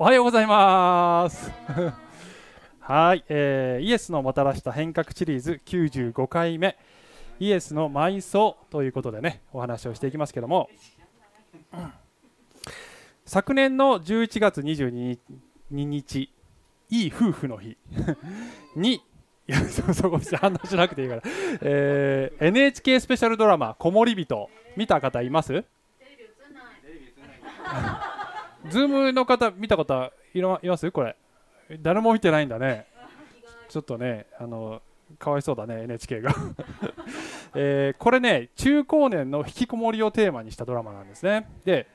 おはようございますはい、えー、イエスのもたらした変革シリーズ95回目イエスの埋葬ということでねお話をしていきますけども、昨年の11月22日いい夫婦の日にいやそそこ話しなくていいから、えー、NHK スペシャルドラマ「こもりび見た方いますテレビ映ない ズームの方見た方いますこれ誰も見てないんだねちょっとねあのかわいそうだね NHK が えー、これね中高年の引きこもりをテーマにしたドラマなんですねで、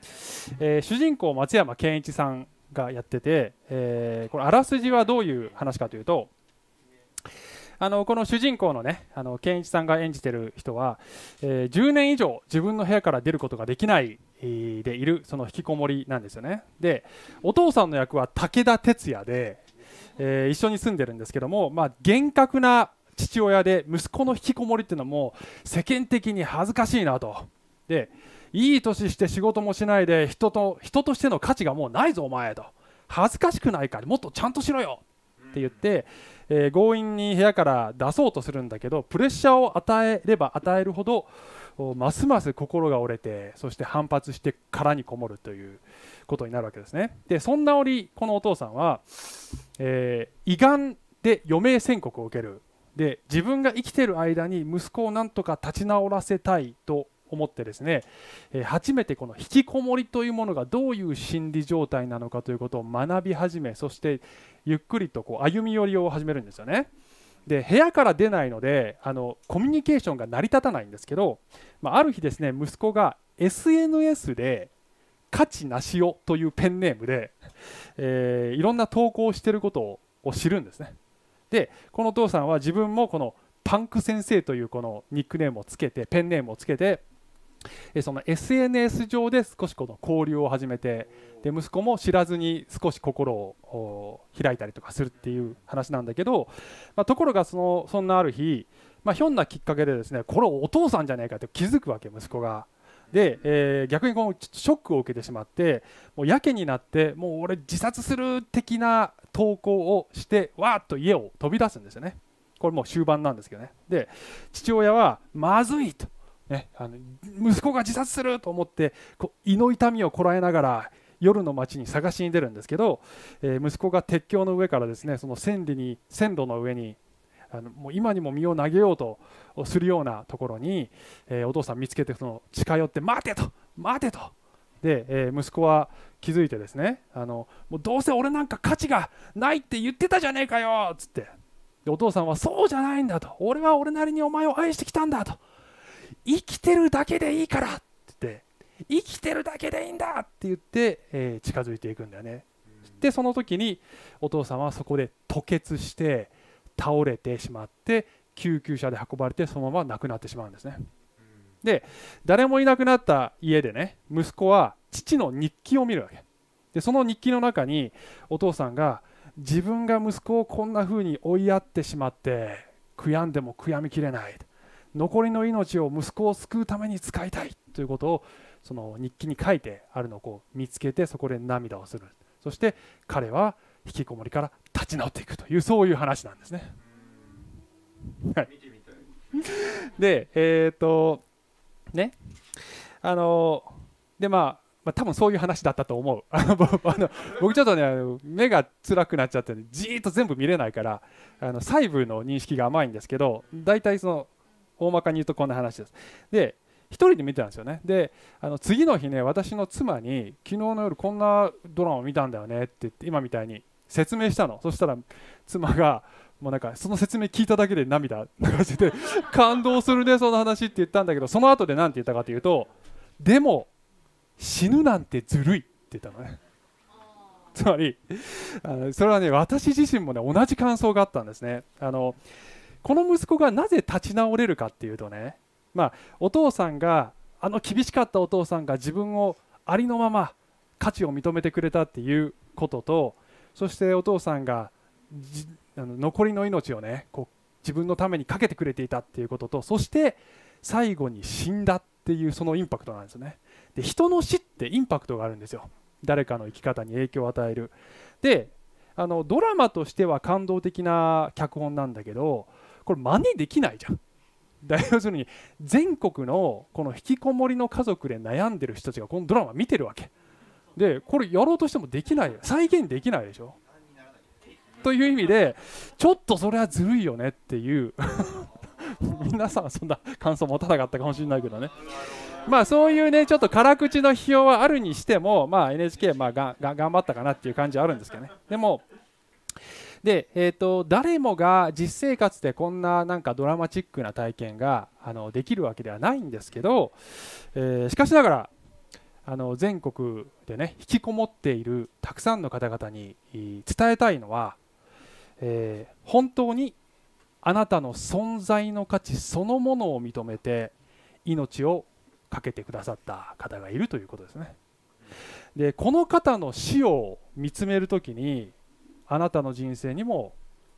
えー、主人公松山ケンイチさんがやってて、えー、これあらすじはどういう話かというとあのこの主人公のねあの健一さんが演じてる人は、えー、10年以上自分の部屋から出ることができないでいるその引きこもりなんですよねでお父さんの役は武田鉄矢で、えー、一緒に住んでるんですけども、まあ、厳格な父親で息子の引きこもりっていうのも世間的に恥ずかしいなとでいい年して仕事もしないで人と人としての価値がもうないぞお前と恥ずかしくないからもっとちゃんとしろよって言って、えー、強引に部屋から出そうとするんだけどプレッシャーを与えれば与えるほどますます心が折れてそして反発して殻にこもるということになるわけですねでそんな折このお父さんは、えー、胃がんで余命宣告を受けるで自分が生きてる間に息子をなんとか立ち直らせたいと思ってですね、えー、初めてこの引きこもりというものがどういう心理状態なのかということを学び始めそしてゆっくりとこう歩み寄りを始めるんですよね。で部屋から出ないのであのコミュニケーションが成り立たないんですけど、まあ、ある日ですね息子が SNS で「価値なしお」というペンネームで、えー、いろんな投稿をしてることを知るんですねでこのお父さんは自分もこのパンク先生というこのニックネームをつけてペンネームをつけてえその SNS 上で少しこの交流を始めてで息子も知らずに少し心を開いたりとかするっていう話なんだけど、まあ、ところがそのそんなある日、まあ、ひょんなきっかけでですねこれお父さんじゃないかって気づくわけ息子が。で、えー、逆にこのショックを受けてしまってもうやけになってもう俺自殺する的な投稿をしてわーっと家を飛び出すんですよね。これもう終盤なんですけどね。で父親はまずいとね、あの息子が自殺すると思ってこう胃の痛みをこらえながら夜の街に探しに出るんですけど、えー、息子が鉄橋の上からですねその線路に線路の上にあのもう今にも身を投げようとするようなところに、えー、お父さん見つけてその近寄って「待て!」と「待て!」と。で、えー、息子は気づいてですねあのもうどうせ俺なんか価値がないって言ってたじゃねえかよっつってでお父さんはそうじゃないんだと俺は俺なりにお前を愛してきたんだと生きてるだけでいいからって言って生きてるだけでいいんだって言って、えー、近づいていくんだよね。でその時にお父さんはそこで吐血して倒れてしまって救急車で運ばれてそのまま亡くなってしまうんですね。で誰もいなくなった家でね息子は父の日記を見るわけでその日記の中にお父さんが自分が息子をこんな風に追いやってしまって悔やんでも悔やみきれない残りの命を息子を救うために使いたいということをその日記に書いてあるのをこう見つけてそこで涙をするそして彼は引きこもりから立ち直っていくというそういう話なんですね。はい、でえっ、とねあのでまあまあ、多分そういう話だったと思う あの僕ちょっとね目が辛くなっちゃってじーっと全部見れないからあの細部の認識が甘いんですけど大体その大まかに言うとこんな話です。で1人で見てたんですよねであの次の日ね私の妻に昨日の夜こんなドラマを見たんだよねって言って今みたいに説明したのそしたら妻がもうなんかその説明聞いただけで涙流してて 感動するねその話って言ったんだけどその後で何て言ったかというとでも死ぬなんてずるいって言ったのねつまりあのそれはね私自身もね同じ感想があったんですねあのこの息子がなぜ立ち直れるかっていうとね、まあ、お父さんがあの厳しかったお父さんが自分をありのまま価値を認めてくれたっていうこととそしてお父さんがあの残りの命をねこう自分のためにかけてくれていたっていうこととそして最後に死んだっていうそのインパクトなんですよねで人の死ってインパクトがあるんですよ誰かの生き方に影響を与えるであのドラマとしては感動的な脚本なんだけどこれ真似できないじゃん。だ要するに全国のこの引きこもりの家族で悩んでる人たちがこのドラマ見てるわけでこれやろうとしてもできない再現できないでしょという意味でちょっとそれはずるいよねっていう 皆さんはそんな感想持たなかったかもしれないけどねまあそういうねちょっと辛口の批評はあるにしてもまあ NHK まあがが頑張ったかなっていう感じはあるんですけどねでもで、えーと、誰もが実生活でこんななんかドラマチックな体験があのできるわけではないんですけど、えー、しかしながらあの全国でね引きこもっているたくさんの方々に伝えたいのは、えー、本当にあなたの存在の価値そのものを認めて命を懸けてくださった方がいるということですね。でこの方の死を見つめる時にあなたの人生にも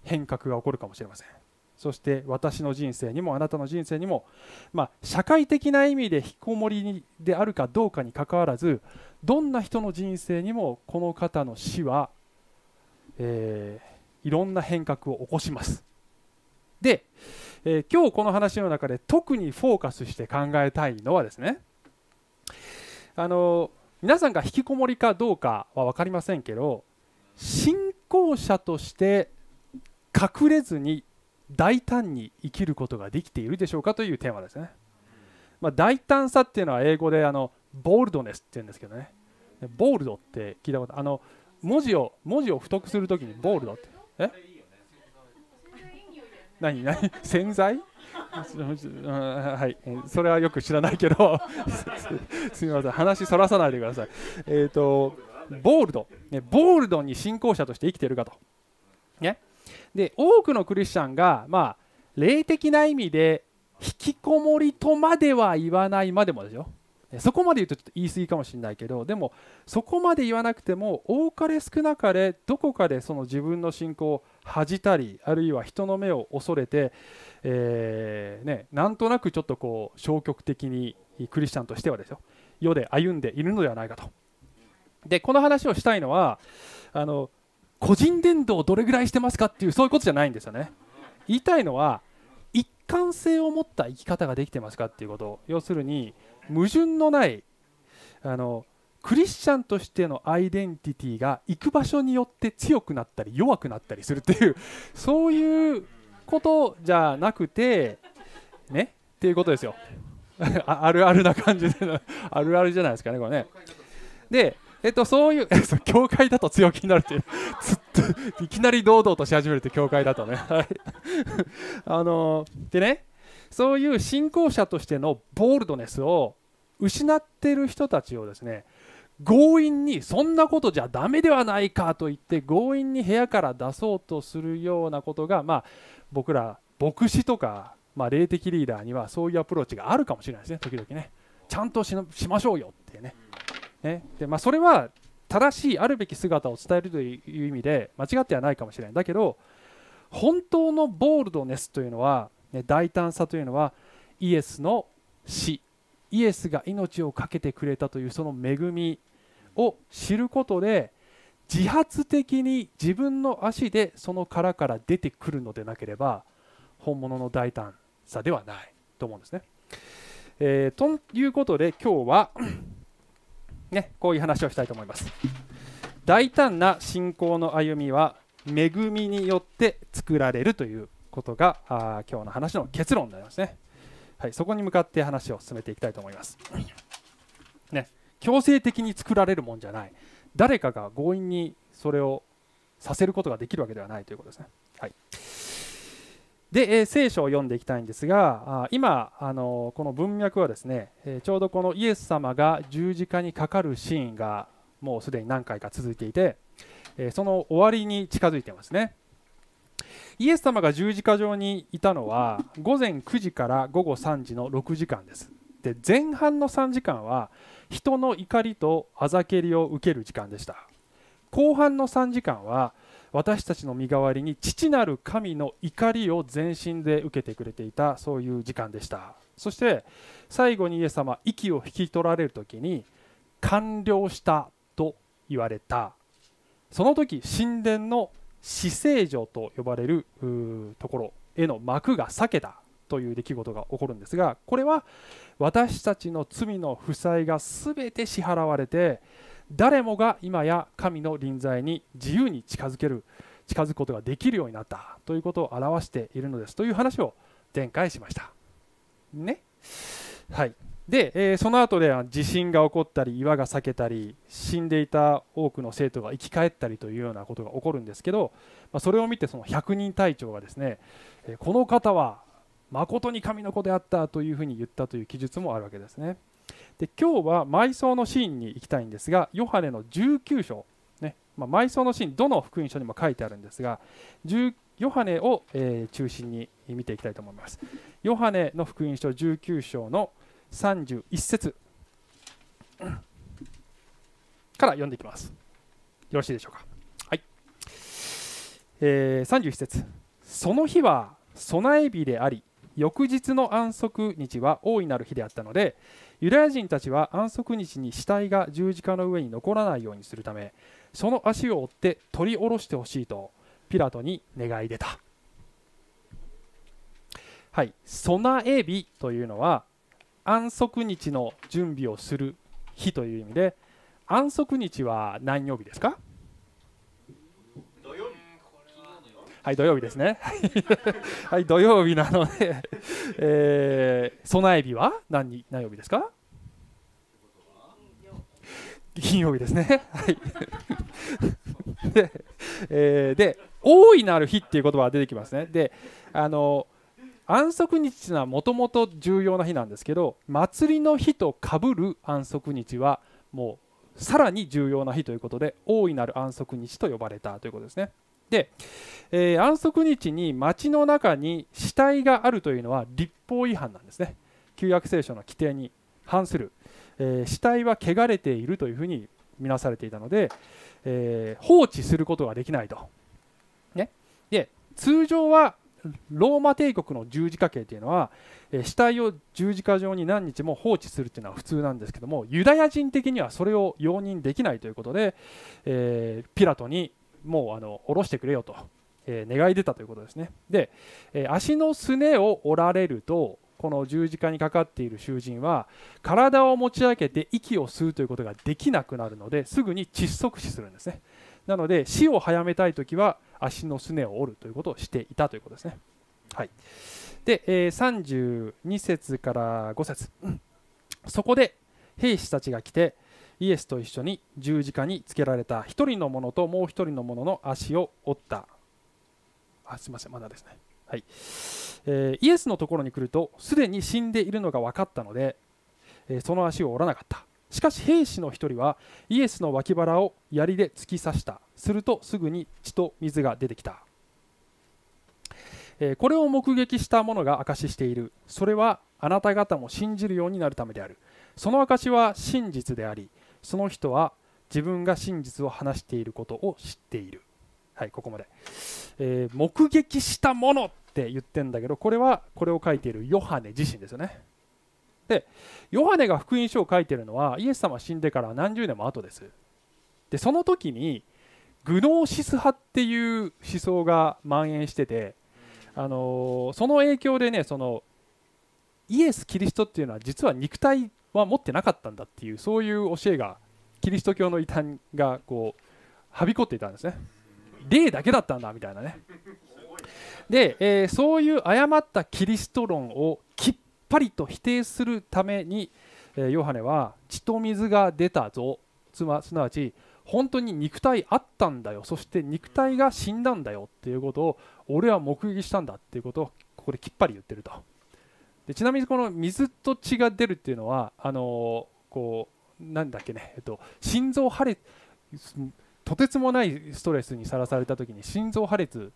変革が起こるかもしれませんそして私の人生にもあなたの人生にも、まあ、社会的な意味で引きこもりであるかどうかにかかわらずどんな人の人生にもこの方の死は、えー、いろんな変革を起こしますで、えー、今日この話の中で特にフォーカスして考えたいのはですねあの皆さんが引きこもりかどうかは分かりませんけど信功者として隠れずに大胆に生きることができているでしょうかというテーマですね、まあ、大胆さっていうのは英語であのボールドネスって言うんですけどねボールドって聞いたことあの文字を文字を太くするときにボールドってえ何何潜在 はい、それはよく知らないけど すみません話そらさないでくださいえっ、ー、とボールド、ね、ボールドに信仰者として生きているかと、ね、で多くのクリスチャンが、まあ、霊的な意味で引きこもりとまでは言わないまでもですよそこまで言うとちょっと言い過ぎかもしれないけどでもそこまで言わなくても多かれ少なかれどこかでその自分の信仰を恥じたりあるいは人の目を恐れて、えー、ね、なんとなくちょっとこう消極的にクリスチャンとしてはですよ世で歩んでいるのではないかとでこの話をしたいのはあの個人伝道をどれぐらいしてますかっていうそういうことじゃないんですよね言いたいのは一貫性を持った生き方ができてますかっていうこと要するに矛盾のないあのクリスチャンとしてのアイデンティティが行く場所によって強くなったり弱くなったりするっていうそういうことじゃなくてねっていうことですよ あるあるな感じで あるあるじゃないですかねこれねでえっと、そういう 教会だと強気になるっていういきなり堂々とし始めるって教会だとね あのー、でねそういう信仰者としてのボールドネスを失ってる人たちをですね強引にそんなことじゃダメではないかと言って強引に部屋から出そうとするようなことが、まあ、僕ら牧師とか、まあ、霊的リーダーにはそういうアプローチがあるかもしれないですね時々ねちゃんとしましょうよってね。うね。ねでまあ、それは正しいあるべき姿を伝えるという意味で間違ってはないかもしれないだけど本当のボールドネスというのは、ね、大胆さというのはイエスの死イエスが命を懸けてくれたというその恵みを知ることで自発的に自分の足でその殻から出てくるのでなければ本物の大胆さではないと思うんですね。えー、ということで今日はね、こういう話をしたいと思います大胆な信仰の歩みは恵みによって作られるということがあ今日の話の結論になりますね、はい、そこに向かって話を進めていきたいと思います、ね、強制的に作られるもんじゃない誰かが強引にそれをさせることができるわけではないということですねはいで、えー、聖書を読んでいきたいんですがあ今、あのこの文脈はですね、えー、ちょうどこのイエス様が十字架にかかるシーンがもうすでに何回か続いていて、えー、その終わりに近づいてますねイエス様が十字架上にいたのは午前9時から午後3時の6時間ですで前半の3時間は人の怒りとあざけりを受ける時間でした後半の3時間は私たちの身代わりに父なる神の怒りを全身で受けてくれていたそういう時間でしたそして最後にイエス様息を引き取られる時に完了したと言われたその時神殿の死聖城と呼ばれるところへの幕が裂けたという出来事が起こるんですがこれは私たちの罪の負債が全て支払われて誰もが今や神の臨在に自由に近づける近づくことができるようになったということを表しているのですという話を前回しました。ねはいで、えー、その後で地震が起こったり岩が裂けたり死んでいた多くの生徒が生き返ったりというようなことが起こるんですけど、まあ、それを見てその100人隊長がですね、えー、この方は誠に神の子であったというふうに言ったという記述もあるわけですね。で今日は埋葬のシーンに行きたいんですがヨハネの19章、ねまあ、埋葬のシーンどの福音書にも書いてあるんですがヨハネを、えー、中心に見ていきたいと思います。ヨハネの福音書19章の31節から読んでいきます。よろしいでしょうか。はい。えー、31節その日は備え日であり、翌日の安息日は大いなる日であったので、ユダヤ人たちは安息日に死体が十字架の上に残らないようにするためその足を追って取り下ろしてほしいとピラトに願い出たはい備え日というのは安息日の準備をする日という意味で安息日は何曜日ですかはい土曜日ですね はい土曜日なので えー、備え日は何何曜日ですか金曜日ですね。はい で,、えー、で大いなる日っていう言葉が出てきますね。であの安息日というのはもともと重要な日なんですけど祭りの日とかぶる安息日はもうさらに重要な日ということで大いなる安息日と呼ばれたということですね。でえー、安息日に町の中に死体があるというのは立法違反なんですね旧約聖書の規定に反する、えー、死体は汚れているというふうに見なされていたので、えー、放置することができないと、ね、で通常はローマ帝国の十字架刑というのは、えー、死体を十字架上に何日も放置するというのは普通なんですけどもユダヤ人的にはそれを容認できないということで、えー、ピラトにもうあの下ろしてくれよとえー、願い出たということですねで、えー、足のすねを折られるとこの十字架にかかっている囚人は体を持ち上げて息を吸うということができなくなるのですぐに窒息死するんですねなので死を早めたい時は足のすねを折るということをしていたということですねはいで、えー、32節から5節、うん、そこで兵士たちが来てイエスと一緒に十字架につけられた1人の者ともう1人の者の足を折ったあすみませんまだですねはいえー、イエスのところに来るとすでに死んでいるのが分かったので、えー、その足を折らなかったしかし兵士の一人はイエスの脇腹を槍で突き刺したするとすぐに血と水が出てきた、えー、これを目撃した者が証ししているそれはあなた方も信じるようになるためであるその証は真実でありその人は自分が真実を話していることを知っているはいここまで、えー、目撃したものって言ってんだけどこれはこれを書いているヨハネ自身ですよねでヨハネが福音書を書いてるのはイエス様死んでから何十年も後ですでその時にグノーシス派っていう思想が蔓延してて、あのー、その影響でねそのイエス・キリストっていうのは実は肉体は持ってなかったんだっていうそういう教えがキリスト教の異端がこうはびこっていたんですね。例だけだったんだみたいなねで、えー、そういう誤ったキリスト論をきっぱりと否定するために、えー、ヨハネは血と水が出たぞつますなわち本当に肉体あったんだよそして肉体が死んだんだよっていうことを俺は目撃したんだっていうことをここできっぱり言ってるとでちなみにこの水と血が出るっていうのはあのー、こうなんだっけね、えっと、心臓破裂とてつもないストレスにさらされた時に心臓破裂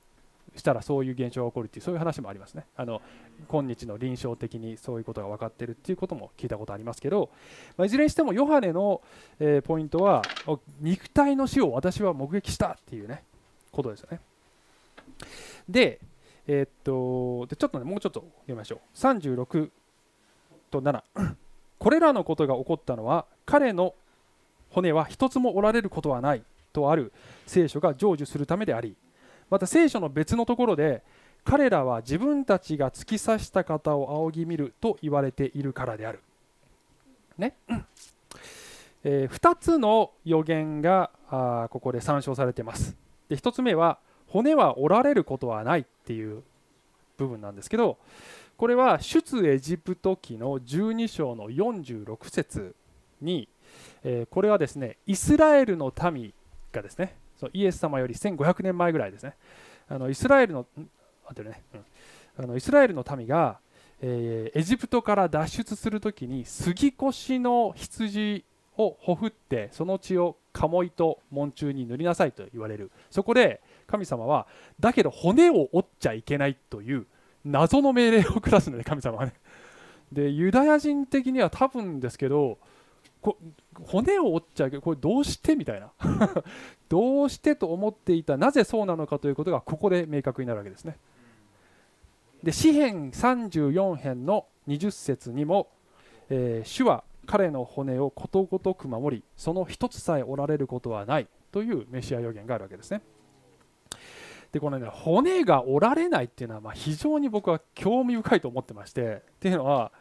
したらそういう現象が起こるっていうそういう話もありますねあの今日の臨床的にそういうことが分かってるっていうことも聞いたことありますけど、まあ、いずれにしてもヨハネの、えー、ポイントは肉体の死を私は目撃したっていうねことですよねでえー、っとでちょっとねもうちょっと読みましょう36と7これらのことが起こったのは彼の骨は一つも折られることはないとある聖書が成就するためでありまた聖書の別のところで彼らは自分たちが突き刺した方を仰ぎ見ると言われているからである。ね、えー、2つの予言があここで参照されてますで1つ目は骨は折られることはないっていう部分なんですけどこれは出エジプト記の12章の46節に、えこれはですねイスラエルの民ですねそイエス様より1500年前ぐらいですねあのイスラエルのてね、うん、あのイスラエルの民が、えー、エジプトから脱出する時に杉越の羊をほふってその血を鴨居と門中に塗りなさいと言われるそこで神様はだけど骨を折っちゃいけないという謎の命令を下すので神様はねでユダヤ人的には多分ですけどこ骨を折っちゃうけどこれどうしてみたいな どうしてと思っていたなぜそうなのかということがここで明確になるわけですね。で詩編34編の20節にも、えー、主は彼の骨をことごとく守りその一つさえ折られることはないというメシア予言があるわけですね。でこのね骨が折られないっていうのはまあ非常に僕は興味深いと思ってましてっていうのは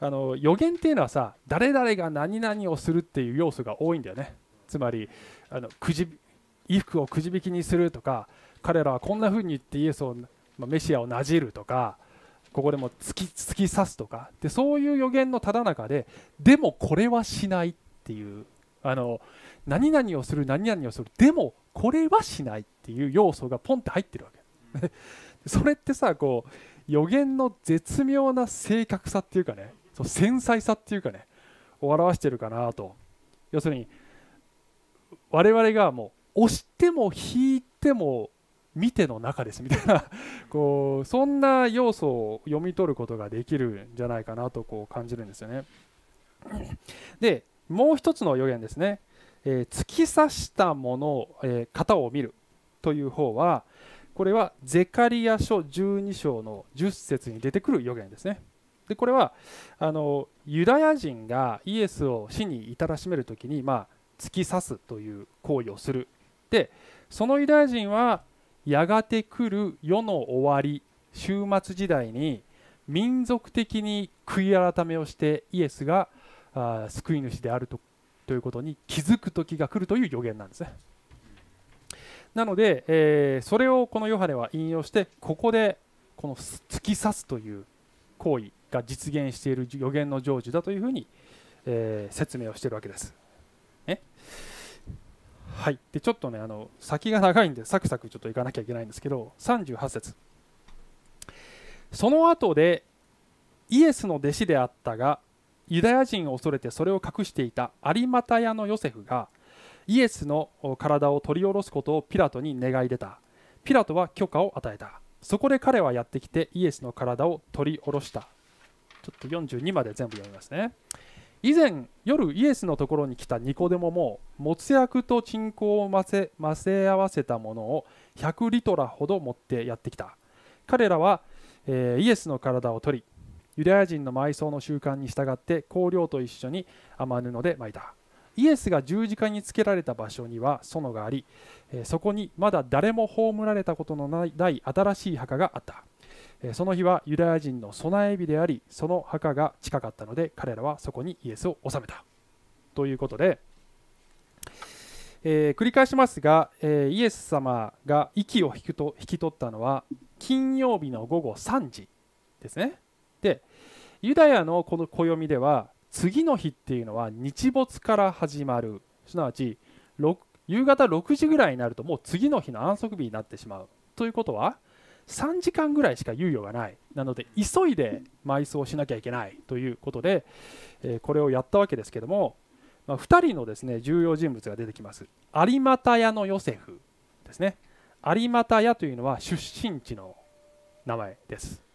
あの予言っていうのはさ誰々が何々をするっていう要素が多いんだよねつまりあのくじ衣服をくじ引きにするとか彼らはこんな風に言ってイエスを、まあ、メシアをなじるとかここでも突き突き刺すとかでそういう予言のただ中ででもこれはしないっていうあの何々をする何々をするでもこれはしないっていう要素がポンって入ってるわけ それってさこう予言の絶妙な正確さっていうかねそう繊細さっていうかねを表してるかなと要するに我々がもう押しても引いても見ての中ですみたいな こうそんな要素を読み取ることができるんじゃないかなとこう感じるんですよね。でもう一つの予言ですねえー、突き刺したものを、えー、型を見るという方はこれはゼカリア書12章の10節に出てくる予言ですね。でこれはあのユダヤ人がイエスを死に至らしめる時に、まあ、突き刺すという行為をするでそのユダヤ人はやがて来る世の終わり終末時代に民族的に悔い改めをしてイエスが救い主であるとということに気づく時が来るという予言なんですね。なので、えー、それをこのヨハネは引用してここでこの突き刺すという行為が実現している予言の成就だというふうに、えー、説明をしているわけです。はい、でちょっとねあの先が長いんでサクサクちょっといかなきゃいけないんですけど38節その後でイエスの弟子であったがユダヤ人を恐れてそれを隠していたアリマタヤのヨセフがイエスの体を取り下ろすことをピラトに願い出たピラトは許可を与えたそこで彼はやってきてイエスの体を取り下ろしたちょっと42まで全部読みますね以前夜イエスのところに来たニコデモももつ薬と鎮魂を混ぜ混ぜ合わせたものを100リトラほど持ってやってきた彼らは、えー、イエスの体を取りユダヤ人の埋葬の習慣に従って香料と一緒に甘布で巻いたイエスが十字架につけられた場所には園がありそこにまだ誰も葬られたことのない新しい墓があったその日はユダヤ人の備え日でありその墓が近かったので彼らはそこにイエスを納めたということで、えー、繰り返しますが、えー、イエス様が息を引きと引き取ったのは金曜日の午後3時ですねでユダヤのこの暦では次の日っていうのは日没から始まるすなわち夕方6時ぐらいになるともう次の日の安息日になってしまうということは3時間ぐらいしか猶予がないなので急いで埋葬しなきゃいけないということで、えー、これをやったわけですけども、まあ、2人のですね重要人物が出てきます有股屋のヨセフですね有股屋というのは出身地の名前です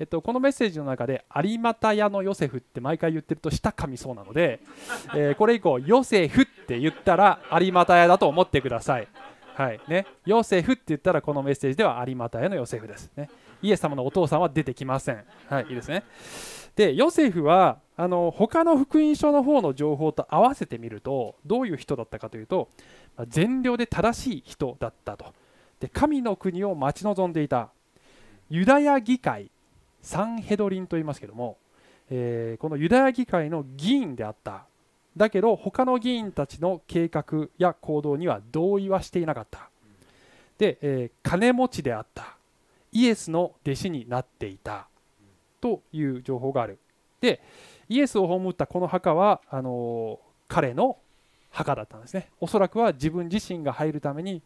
えっと、このメッセージの中で「有股屋のヨセフ」って毎回言ってると舌かみそうなので、えー、これ以降「ヨセフ」って言ったら有股屋だと思ってください。はいね、ヨセフって言ったらこのメッセージでは有股屋のヨセフです、ね。イエス様のお父さんは出てきません。はい、いいですねでヨセフはあの他の福音書の方の情報と合わせてみるとどういう人だったかというと、ま善良で正しい人だったとで神の国を待ち望んでいたユダヤ議会サンヘドリンと言いますけども、えー、このユダヤ議会の議員であっただけど他の議員たちの計画や行動には同意はしていなかったで、えー、金持ちであったイエスの弟子になっていたという情報があるでイエスを葬ったこの墓はあのー、彼の墓だったんですねおそらくは自分自身が入るために、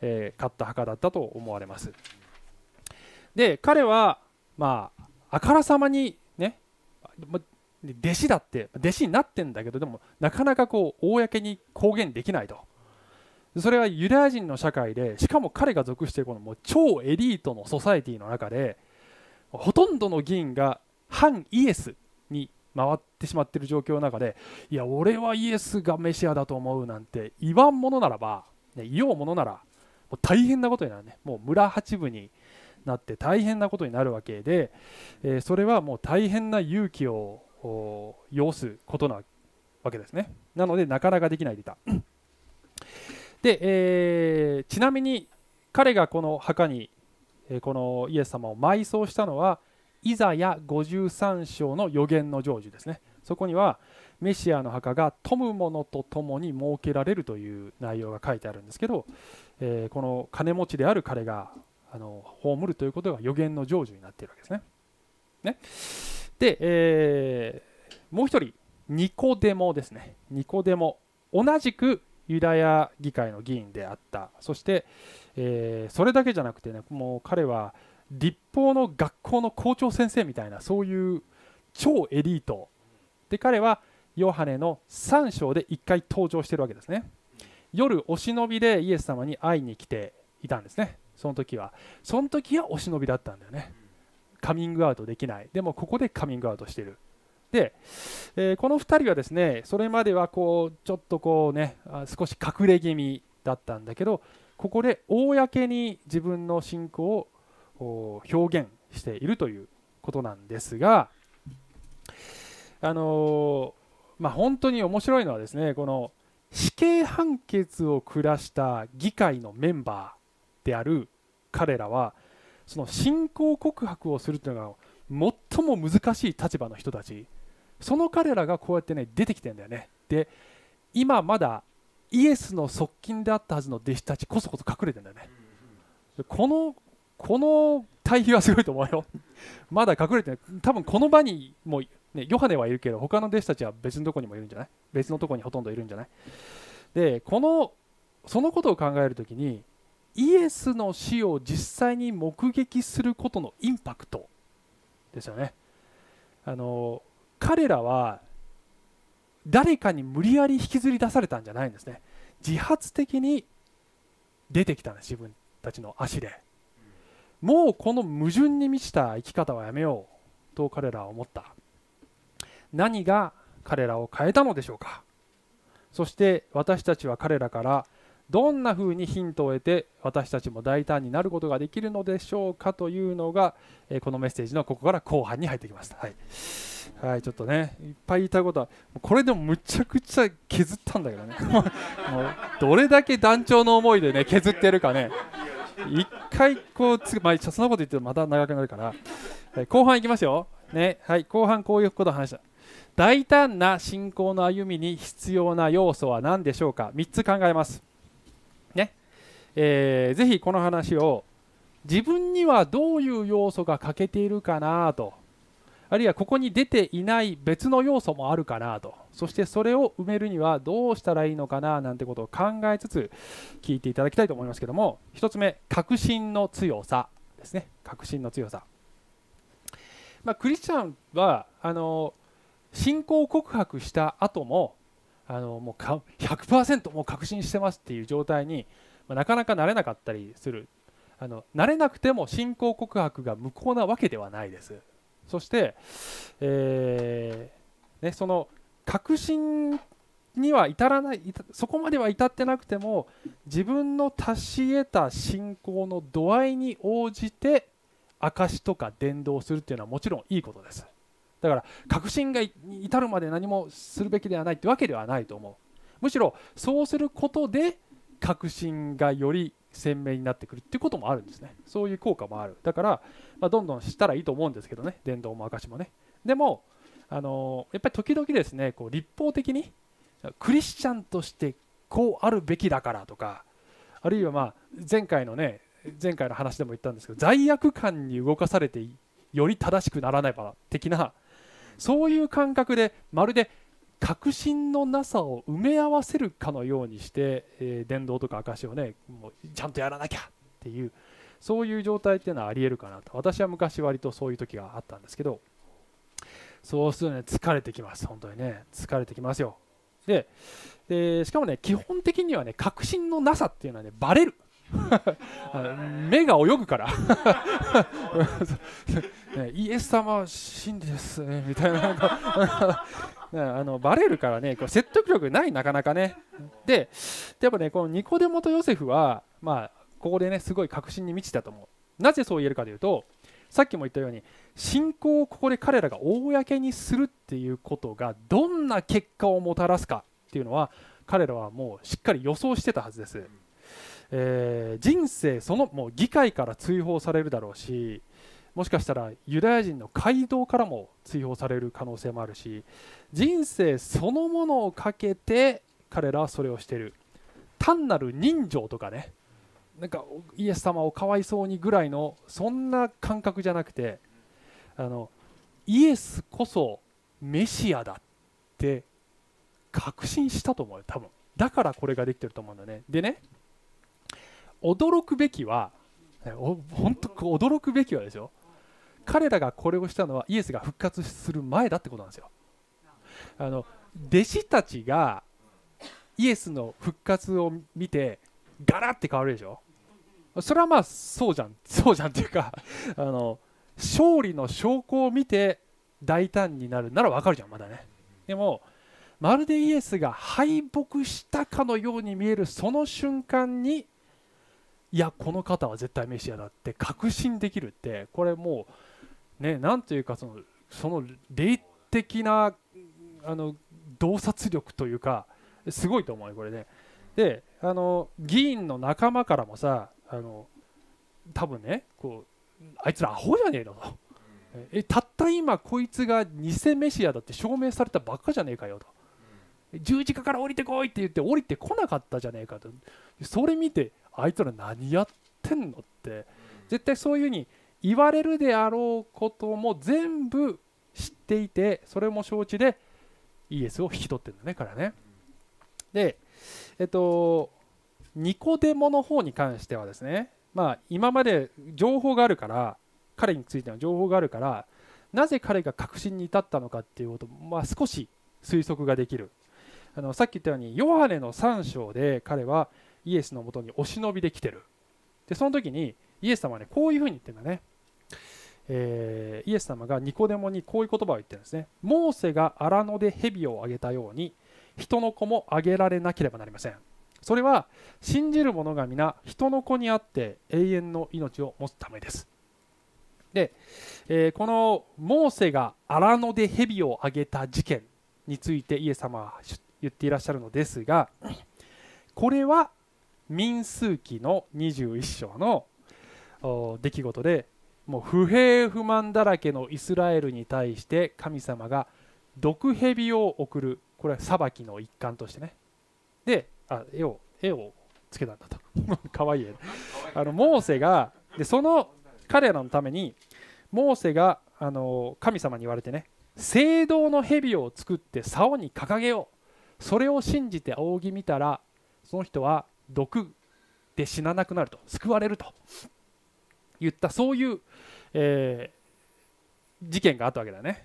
えー、買った墓だったと思われますで彼はまああからさまにね弟子だって弟子になってんだけどでもなかなかこう公に公言できないとそれはユダヤ人の社会でしかも彼が属しているこのもう超エリートのソサエティの中でほとんどの議員が反イエスに回ってしまっている状況の中でいや俺はイエスがメシアだと思うなんて言わんものならば、ね、言おうものならもう大変なことになるねもう村八分になって大変なことになるわけで、えー、それはもう大変な勇気を要すことなわけですねなのでなかなかできないリタで、えー、ちなみに彼がこの墓に、えー、このイエス様を埋葬したのはイザヤ53章の予言の成就ですねそこにはメシアの墓が富む者と共に設けられるという内容が書いてあるんですけど、えー、この金持ちである彼があの葬るということが予言の成就になっているわけですね。ねで、えー、もう一人ニコデモですねニコデモ同じくユダヤ議会の議員であったそして、えー、それだけじゃなくてねもう彼は立法の学校の校長先生みたいなそういう超エリートで彼はヨハネの3章で1回登場してるわけですね夜お忍びでイエス様に会いに来ていたんですねその時はその時はお忍びだったんだよねカミングアウトできないでもここでカミングアウトしてるで、えー、この2人はですねそれまではこうちょっとこうね少し隠れ気味だったんだけどここで公に自分の信仰を表現しているということなんですがあのー、まあ、本当に面白いのはですねこの死刑判決を下した議会のメンバーである彼らはその信仰告白をするというのが最も難しい立場の人たちその彼らがこうやってね出てきてんだよねで今まだイエスの側近であったはずの弟子たちこそこそ隠れてんだよねこのこの対比はすごいと思うよ まだ隠れてない多分この場にもうねヨハネはいるけど他の弟子たちは別のとこにもいるんじゃない別のとこにほとんどいるんじゃないでこのそのことを考えるときにイエスの死を実際に目撃することのインパクトですよね。あの彼らは誰かに無理やり引きずり出されたんじゃないんですね。自発的に出てきたんです、自分たちの足で。もうこの矛盾に満ちた生き方はやめようと彼らは思った。何が彼らを変えたのでしょうかそして私たちは彼らからどんなふうにヒントを得て私たちも大胆になることができるのでしょうかというのが、えー、このメッセージのここから後半に入ってきました。はいはい、ちょっとねいっぱい言いたいことはこれでもむちゃくちゃ削ったんだけどね もうどれだけ団長の思いでね削ってるかね一回こうつ、まあ、そんなこと言ってもまた長くなるから、はい、後半いきますよ、ねはい、後半こういうことを話した大胆な信仰の歩みに必要な要素は何でしょうか3つ考えますえー、ぜひこの話を自分にはどういう要素が欠けているかなとあるいはここに出ていない別の要素もあるかなとそしてそれを埋めるにはどうしたらいいのかななんてことを考えつつ聞いていただきたいと思いますけども1つ目確信の強さですね確信の強さ、まあ、クリスチャンはあの信仰告白した後もあのもう100%もう確信してますっていう状態にまあ、なかなか慣れなかったりするあの慣れなくても信仰告白が無効なわけではないですそして、えー、ね、その確信には至らないそこまでは至ってなくても自分の達し得た信仰の度合いに応じて証とか伝道するっていうのはもちろんいいことですだから確信が至るまで何もするべきではないってわけではないと思うむしろそうすることで確信がより鮮明になってくるっていうこともあるんですねそういう効果もあるだから、まあ、どんどんしたらいいと思うんですけどね電動も証もねでもあのやっぱり時々ですねこう立法的にクリスチャンとしてこうあるべきだからとかあるいはまあ前回のね前回の話でも言ったんですけど罪悪感に動かされてより正しくならなねば的なそういう感覚でまるで確信のなさを埋め合わせるかのようにして、えー、伝道とか証をねもうちゃんとやらなきゃっていうそういう状態っていうのはありえるかなと私は昔割とそういう時があったんですけどそうするとね疲れてきます本当にね疲れてきますよででしかもね基本的にはね確信のなさっていうのはねバレる 目が泳ぐから ね、イエス様は真理です、ね、みたいなあのバレるからねこれ説得力ないなかなかねでやっぱねこのニコデモとヨセフはまあここでねすごい確信に満ちたと思うなぜそう言えるかというとさっきも言ったように信仰をここで彼らが公にするっていうことがどんな結果をもたらすかっていうのは彼らはもうしっかり予想してたはずです、えー、人生そのもう議会から追放されるだろうしもしかしたらユダヤ人の街道からも追放される可能性もあるし人生そのものをかけて彼らはそれをしている単なる人情とかねなんかイエス様をかわいそうにぐらいのそんな感覚じゃなくてあのイエスこそメシアだって確信したと思うよ多分だからこれができてると思うんだねでね驚くべきは本当驚くべきはですよ彼らがこれをしたのはイエスが復活する前だってことなんですよ。あの弟子たちがイエスの復活を見てガラッて変わるでしょそれはまあそうじゃんそうじゃんっていうか あの勝利の証拠を見て大胆になるならわかるじゃんまだねでもまるでイエスが敗北したかのように見えるその瞬間にいやこの方は絶対メシアだって確信できるってこれもうね、なんというかそのその霊的なあの洞察力というかすごいと思うよこれね。であの議員の仲間からもさあの多分ねこうあいつらアホじゃねえのとえたった今こいつが偽メシアだって証明されたばっかじゃねえかよと十字架から降りてこいって言って降りてこなかったじゃねえかとそれ見てあいつら何やってんのって絶対そういうふうに言われるであろうことも全部知っていてそれも承知でイエスを引き取ってるんだねからね。でえっとニコデモの方に関してはですねまあ今まで情報があるから彼についての情報があるからなぜ彼が確信に至ったのかっていうことまあ、少し推測ができるあのさっき言ったようにヨハネの3章で彼はイエスのもとにお忍びで来てるでその時にイエス様はねこういうふうに言ってるんだね、えー、イエス様がニコデモにこういう言葉を言ってるんですねモーセが荒野で蛇をあげたように人の子もあげられなければなりませんそれは信じる者が皆人の子にあって永遠の命を持つためですで、えー、このモーセが荒野で蛇をあげた事件についてイエス様は言っていらっしゃるのですがこれは民数記の21章の出来事でもう不平不満だらけのイスラエルに対して神様が毒蛇を送るこれは裁きの一環としてねであ絵を絵をつけたんだとかわいい絵あのモーセがでその彼らのためにモーセがあの神様に言われてね聖堂の蛇を作って竿に掲げようそれを信じて仰ぎ見たらその人は毒で死ななくなると救われると言ったそういう、えー、事件があったわけだね。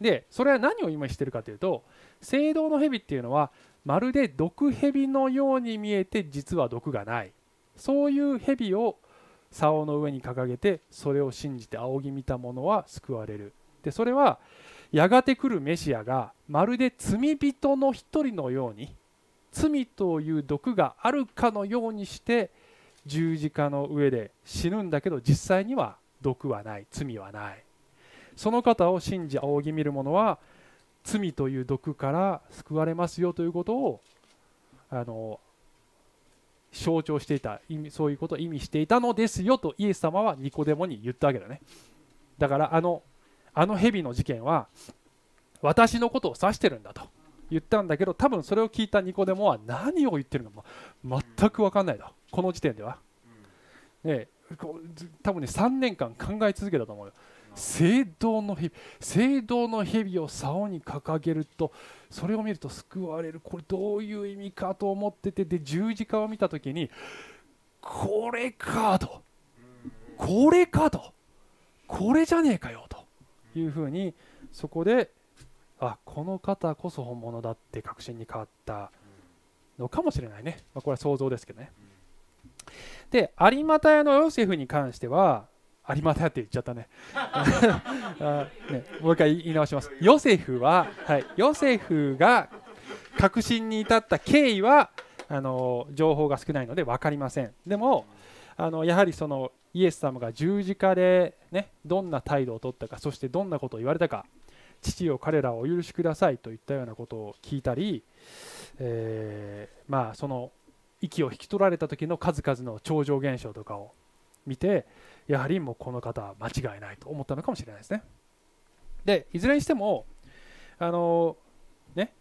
でそれは何を意味してるかというと聖堂の蛇っていうのはまるで毒蛇のように見えて実は毒がないそういう蛇を竿の上に掲げてそれを信じて仰ぎ見た者は救われるでそれはやがて来るメシアがまるで罪人の一人のように罪という毒があるかのようにして十字架の上で死ぬんだけど実際には毒はない罪はないその方を信じ仰ぎ見る者は罪という毒から救われますよということをあの象徴していた意味そういうことを意味していたのですよとイエス様はニコデモに言ったわけだねだからあのあの蛇の事件は私のことを指してるんだと言ったんだけど多分それを聞いたニコデモは何を言ってるのか全く分かんないと。この時点では、うん、ね、多分ね3年間考え続けたと思うよ聖堂の蛇聖堂の蛇を竿に掲げるとそれを見ると救われるこれどういう意味かと思っててで十字架を見た時にこれかとこれかとこれじゃねえかよというふうにそこであこの方こそ本物だって確信に変わったのかもしれないね、まあ、これは想像ですけどね。で有股屋のヨセフに関しては有股屋って言っちゃったね ねもう一回言い直しますヨセフは、はい、ヨセフが確信に至った経緯はあの情報が少ないので分かりませんでもあのやはりそのイエス様が十字架で、ね、どんな態度をとったかそしてどんなことを言われたか父を彼らをお許しくださいといったようなことを聞いたり、えー、まあその息を引き取られた時の数々の超常現象とかを見てやはりもうこの方は間違いないと思ったのかもしれないですね。でいずれにしてもあのね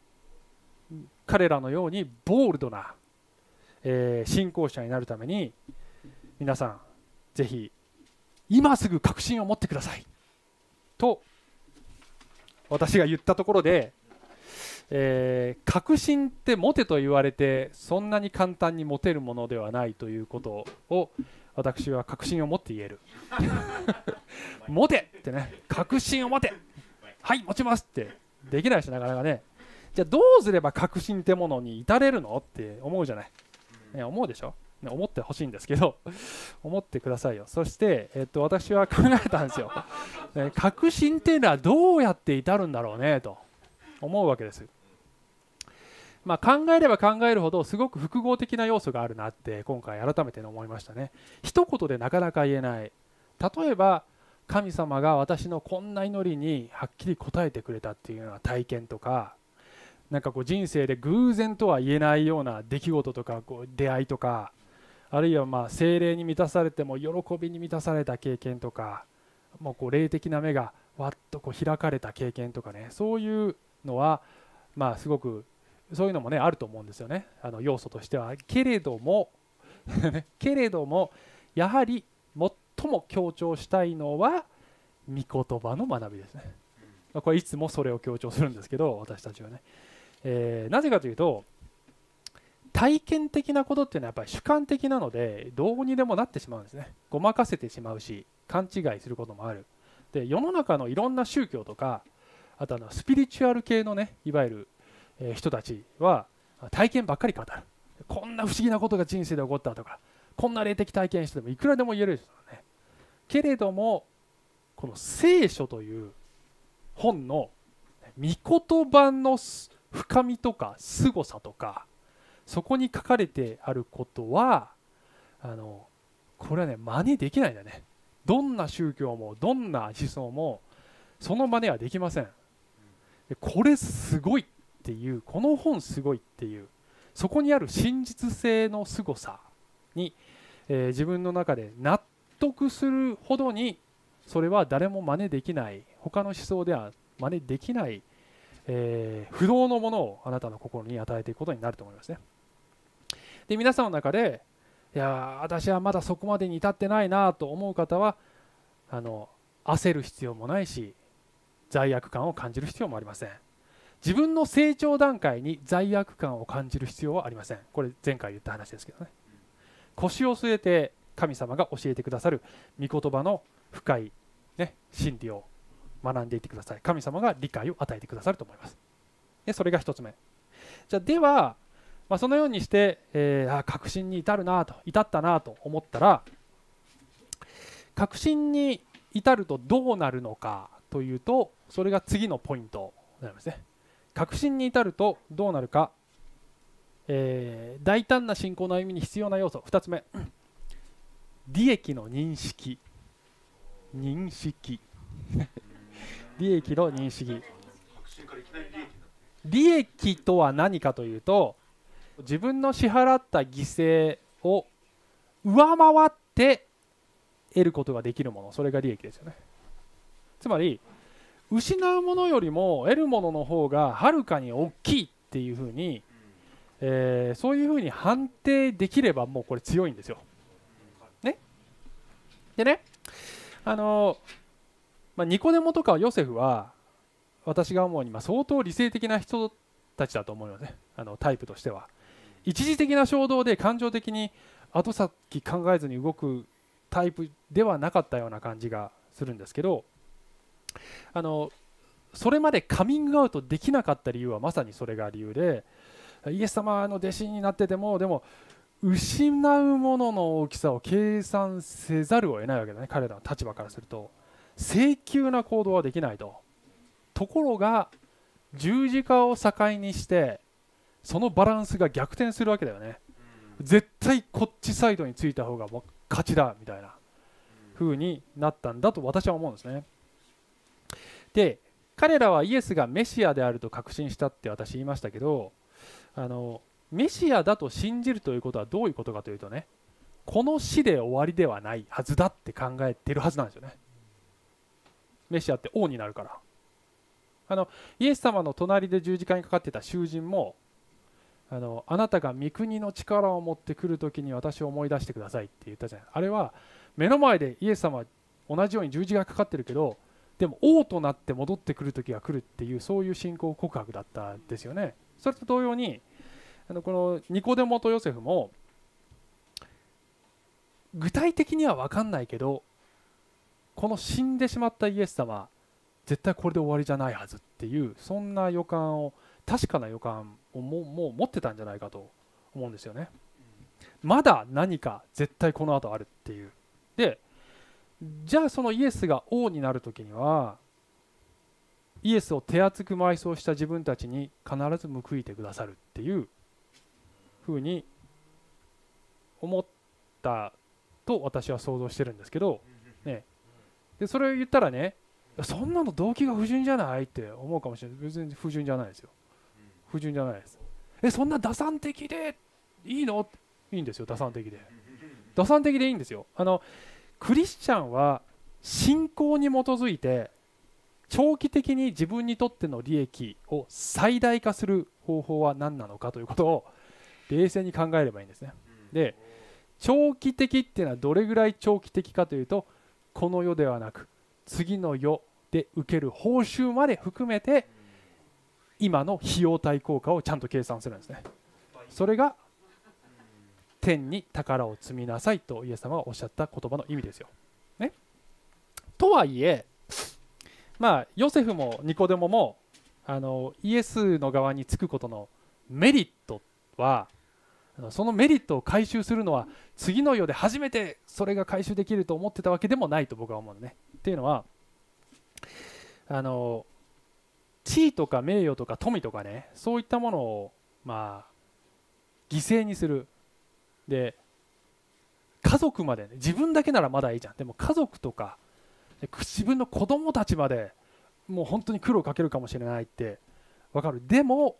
彼らのようにボールドな、えー、信仰者になるために皆さんぜひ今すぐ確信を持ってくださいと私が言ったところでえー、確信ってモテと言われてそんなに簡単にモテるものではないということを私は確信を持って言える モテってね確信を持てはい持ちますってできないしなかなかねじゃあどうすれば確信ってものに至れるのって思うじゃない、ね、思うでしょ、ね、思ってほしいんですけど 思ってくださいよそして、えっと、私は考えたんですよ、ね、確信っていうのはどうやって至るんだろうねと思うわけですまあ、考えれば考えるほどすごく複合的な要素があるなって今回改めて思いましたね一言でなかなか言えない例えば神様が私のこんな祈りにはっきり答えてくれたっていうような体験とかなんかこう人生で偶然とは言えないような出来事とかこう出会いとかあるいはまあ精霊に満たされても喜びに満たされた経験とかもうこう霊的な目がわっとこう開かれた経験とかねそういうのはまあすごくそういうのもねあると思うんですよねあの要素としてはけれども けれどもやはり最も強調したいのは御言葉の学びですねこれいつもそれを強調するんですけど私たちはね、えー、なぜかというと体験的なことっていうのはやっぱり主観的なのでどうにでもなってしまうんですねごまかせてしまうし勘違いすることもあるで世の中のいろんな宗教とかあとあのスピリチュアル系のねいわゆる人たちは体験ばっかり語るこんな不思議なことが人生で起こったとかこんな霊的体験しててもいくらでも言えるでしょうねけれどもこの聖書という本の御言葉の深みとか凄さとかそこに書かれてあることはあのこれはね真似できないんだねどんな宗教もどんな思想もその真似はできませんこれすごいっていうこの本すごいっていうそこにある真実性の凄さに、えー、自分の中で納得するほどにそれは誰も真似できない他の思想では真似できない、えー、不動のものをあなたの心に与えていくことになると思いますね。で皆さんの中でいや私はまだそこまでに至ってないなと思う方はあの焦る必要もないし罪悪感を感じる必要もありません自分の成長段階に罪悪感を感じる必要はありませんこれ前回言った話ですけどね腰を据えて神様が教えてくださる御言葉の深い、ね、真理を学んでいってください神様が理解を与えてくださると思いますでそれが1つ目じゃでは、まあ、そのようにして、えー、あ確信に至るなと至ったなと思ったら確信に至るとどうなるのかというとそれが次のポイントになりますね確信に至るとどうなるか、えー、大胆な信仰の歩みに必要な要素2つ目利益の認識認識 利益の認識利益とは何かというと自分の支払った犠牲を上回って得ることができるものそれが利益ですよねつまり失うものよりも得るものの方がはるかに大きいっていうふうに、えー、そういうふうに判定できればもうこれ強いんですよ。ね、でねあの、まあ、ニコデモとかヨセフは私が思うにまあ相当理性的な人たちだと思うよねあのタイプとしては。一時的な衝動で感情的に後先考えずに動くタイプではなかったような感じがするんですけどあのそれまでカミングアウトできなかった理由はまさにそれが理由でイエス様の弟子になっててもでも失うものの大きさを計算せざるを得ないわけだね彼らの立場からすると請求な行動はできないとところが十字架を境にしてそのバランスが逆転するわけだよね絶対こっちサイドについた方が勝ちだみたいな風になったんだと私は思うんですねで彼らはイエスがメシアであると確信したって私言いましたけどあのメシアだと信じるということはどういうことかというとねこの死で終わりではないはずだって考えてるはずなんですよねメシアって王になるからあのイエス様の隣で十字架にかかってた囚人もあのあなたが御国の力を持ってくる時に私を思い出してくださいって言ったじゃないあれは目の前でイエス様同じように十字架がかかってるけどでも王となって戻ってくる時が来るっていうそういう信仰告白だったんですよね。それと同様にあのこのニコデモとヨセフも具体的には分かんないけどこの死んでしまったイエス様絶対これで終わりじゃないはずっていうそんな予感を確かな予感をももう持ってたんじゃないかと思うんですよね。まだ何か絶対この後あるっていう。でじゃあそのイエスが王になる時にはイエスを手厚く埋葬した自分たちに必ず報いてくださるっていうふうに思ったと私は想像してるんですけど、ね、でそれを言ったらねそんなの動機が不純じゃないって思うかもしれない別に不純じゃないですよ不純じゃないですえそんな打算的でいいのいいんですよ打算的で 打算的でいいんですよあのクリスチャンは信仰に基づいて長期的に自分にとっての利益を最大化する方法は何なのかということを冷静に考えればいいんですね。で長期的っていうのはどれぐらい長期的かというとこの世ではなく次の世で受ける報酬まで含めて今の費用対効果をちゃんと計算するんですね。それが天に宝を積みなさいとイエス様がおっしゃった言葉の意味ですよ。ね、とはいえ、まあ、ヨセフもニコデモもあのイエスの側につくことのメリットはそのメリットを回収するのは次の世で初めてそれが回収できると思ってたわけでもないと僕は思うのね。っていうのはあの地位とか名誉とか富とかねそういったものを、まあ、犠牲にするで家族まで、ね、自分だけならまだいいじゃんでも家族とか自分の子供たちまでもう本当に苦労かけるかもしれないってわかるでも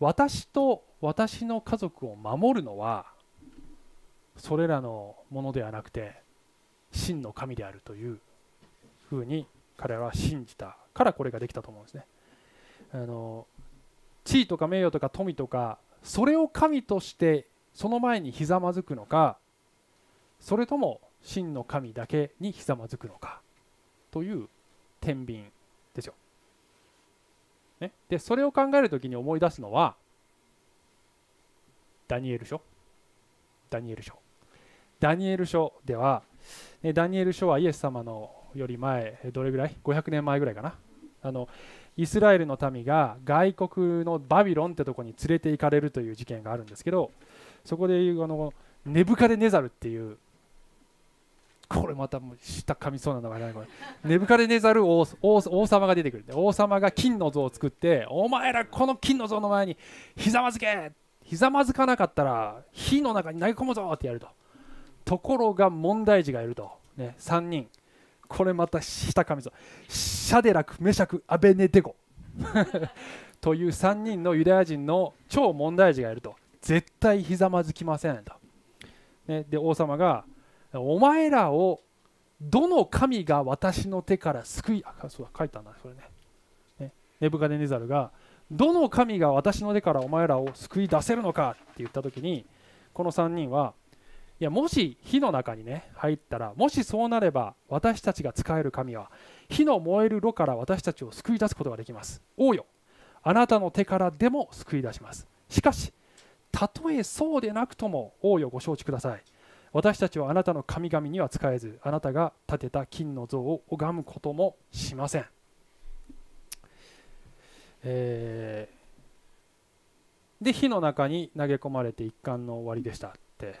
私と私の家族を守るのはそれらのものではなくて真の神であるというふうに彼らは信じたからこれができたと思うんですね。あの地位とか名誉とか富とかそれを神としてその前にひざまずくのかそれとも真の神だけにひざまずくのかという天秤ですよ。ね、でそれを考える時に思い出すのはダニエル書ダニエル書ダニエル書では、ね、ダニエル書はイエス様のより前どれぐらい500年前ぐらいかなあのイスラエルの民が外国のバビロンってとこに連れて行かれるという事件があるんですけどそこでいうあのネブカデネザルっていうこれまたもう舌噛みそうなのがねこれネブカデネザル王王様が出てくる王様が金の像を作ってお前らこの金の像の前にひざまずけひざまずかなかったら火の中に投げ込むぞってやるとところが問題児がいると、ね、3人これまた舌噛みそうシャデラクメシャクアベネデゴ という3人のユダヤ人の超問題児がいると絶対ひざまずきませんと、ね、で王様がお前らをどの神が私の手から救いあそうだ書いたんだそれねねネブカデネザルがどの神が私の手からお前らを救い出せるのかって言った時にこの3人はいやもし火の中にね入ったらもしそうなれば私たちが使える神は火の燃える炉から私たちを救い出すことができます王よあなたの手からでも救い出しますしかしたとえそうでなくとも王よご承知ください私たちはあなたの神々には使えずあなたが建てた金の像を拝むこともしません、えー、で火の中に投げ込まれて一巻の終わりでしたって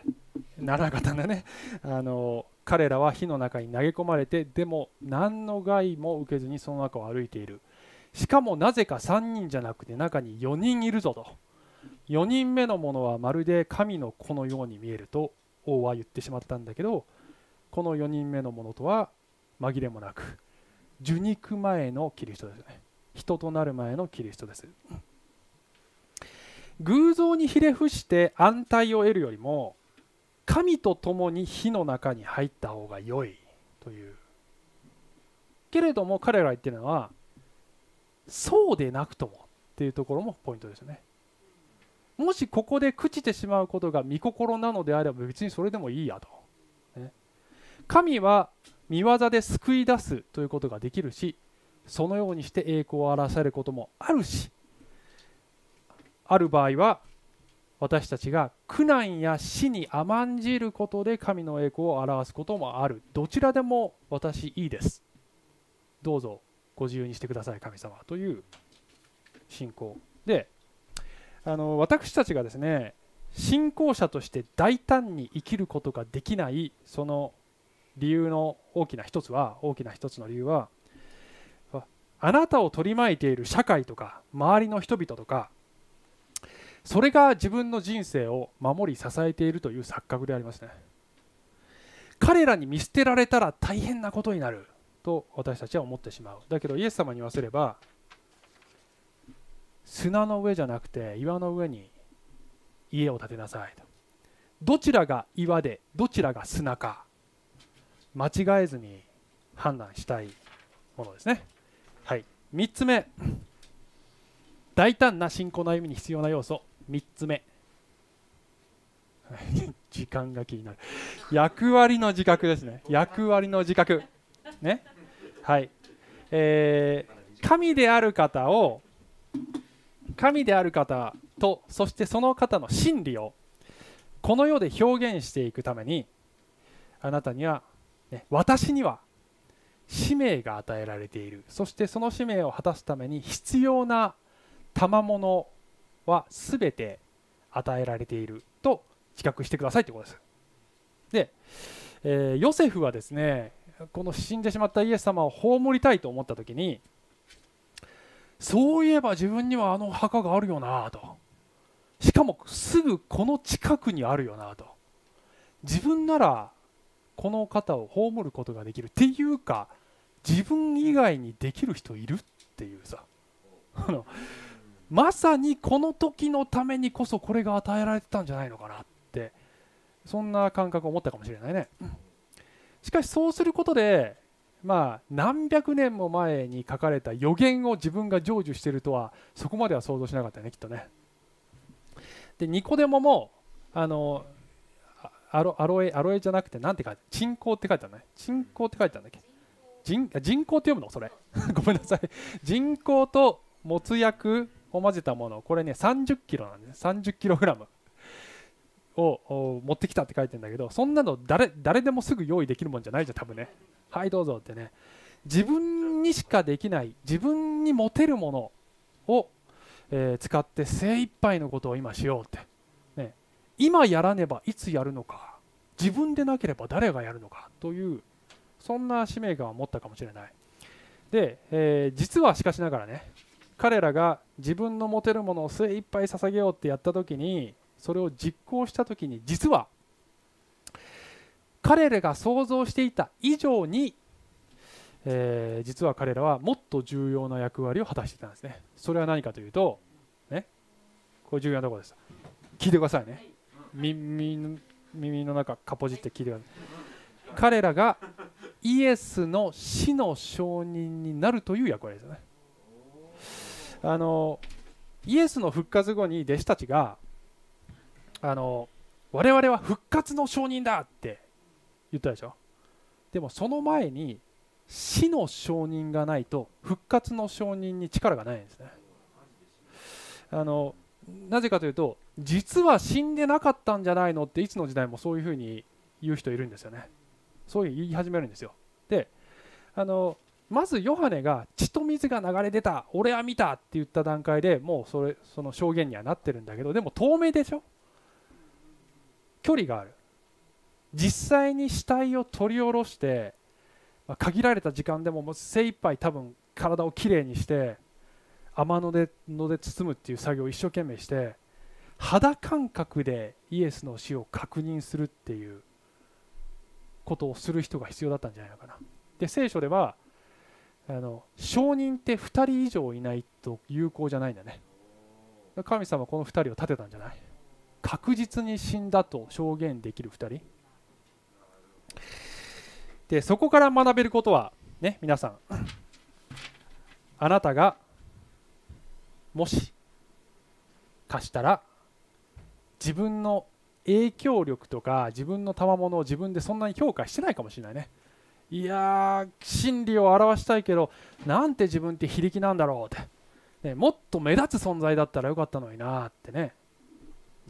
奈良型がねあの彼らは火の中に投げ込まれてでも何の害も受けずにその中を歩いているしかもなぜか3人じゃなくて中に4人いるぞと。4人目のものはまるで神の子のように見えると王は言ってしまったんだけどこの4人目のものとは紛れもなく受肉前のキリストですね人となる前のキリストです偶像にひれ伏して安泰を得るよりも神と共に火の中に入った方が良いというけれども彼らが言ってるのはそうでなくともっていうところもポイントですよねもしここで朽ちてしまうことが御心なのであれば別にそれでもいいやと、ね、神は見業で救い出すということができるしそのようにして栄光を表されることもあるしある場合は私たちが苦難や死に甘んじることで神の栄光を表すこともあるどちらでも私いいですどうぞご自由にしてください神様という信仰であの私たちがですね信仰者として大胆に生きることができないその理由の大きな一つは大きな一つの理由はあなたを取り巻いている社会とか周りの人々とかそれが自分の人生を守り支えているという錯覚でありますね彼らに見捨てられたら大変なことになると私たちは思ってしまうだけどイエス様に言わせれば砂の上じゃなくて岩の上に家を建てなさいとどちらが岩でどちらが砂か間違えずに判断したいものですねはい3つ目大胆な信仰の歩みに必要な要素3つ目 時間が気になる役割の自覚ですね役割の自覚ねはいえー、神である方を神である方とそしてその方の真理をこの世で表現していくためにあなたには、ね、私には使命が与えられているそしてその使命を果たすために必要な賜物は全て与えられていると自覚してくださいということです。で、えー、ヨセフはですねこの死んでしまったイエス様を葬りたいと思った時にそういえば自分にはあの墓があるよなとしかもすぐこの近くにあるよなと自分ならこの方を葬ることができるっていうか自分以外にできる人いるっていうさまさにこの時のためにこそこれが与えられてたんじゃないのかなってそんな感覚を持ったかもしれないねしかしそうすることでまあ、何百年も前に書かれた予言を自分が成就しているとはそこまでは想像しなかったねきっとね。でニコデモもあのアロアロエアロエじゃなくてなんて書いて人工って書いてあるね人工って書いてあるんだっけ人人工って読むのそれ ごめんなさい人工ともつ薬を混ぜたものこれね3 0キロなんです3 0キログラムを持ってきたって書いてるんだけどそんなの誰誰でもすぐ用意できるもんじゃないじゃん多分ねはいどうぞってね自分にしかできない自分に持てるものを、えー、使って精一杯のことを今しようって、ね、今やらねばいつやるのか自分でなければ誰がやるのかというそんな使命感を持ったかもしれないで、えー、実はしかしながらね彼らが自分の持てるものを精一杯捧げようってやった時にそれを実行した時に実は彼らが想像していた以上に、えー、実は彼らはもっと重要な役割を果たしていたんですねそれは何かというとねこれ重要なところです聞いてくださいね耳の耳の中かぽじって聞いてください彼らがイエスの死の証人になるという役割ですよねあのイエスの復活後に弟子たちがあの我々は復活の証人だって言ったでしょでもその前に死の承認がないと復活の承認に力がないんですねあのなぜかというと実は死んでなかったんじゃないのっていつの時代もそういうふうに言う人いるんですよねそういう言い始めるんですよであのまずヨハネが血と水が流れ出た俺は見たって言った段階でもうそれその証言にはなってるんだけどでも透明でしょ距離がある実際に死体を取り下ろして、まあ、限られた時間でももう精一杯多分体をきれいにして天の出ので包むっていう作業を一生懸命して肌感覚でイエスの死を確認するっていうことをする人が必要だったんじゃないのかな。で聖書ではあの証人って2人以上いないと有効じゃないんだね神様はこの2人を立てたんじゃない確実に死んだと証言できる2人でそこから学べることはね皆さんあなたがもし貸したら自分の影響力とか自分の賜物を自分でそんなに評価してないかもしれないねいや真理を表したいけどなんて自分って非力なんだろうって、ね、もっと目立つ存在だったらよかったのになってね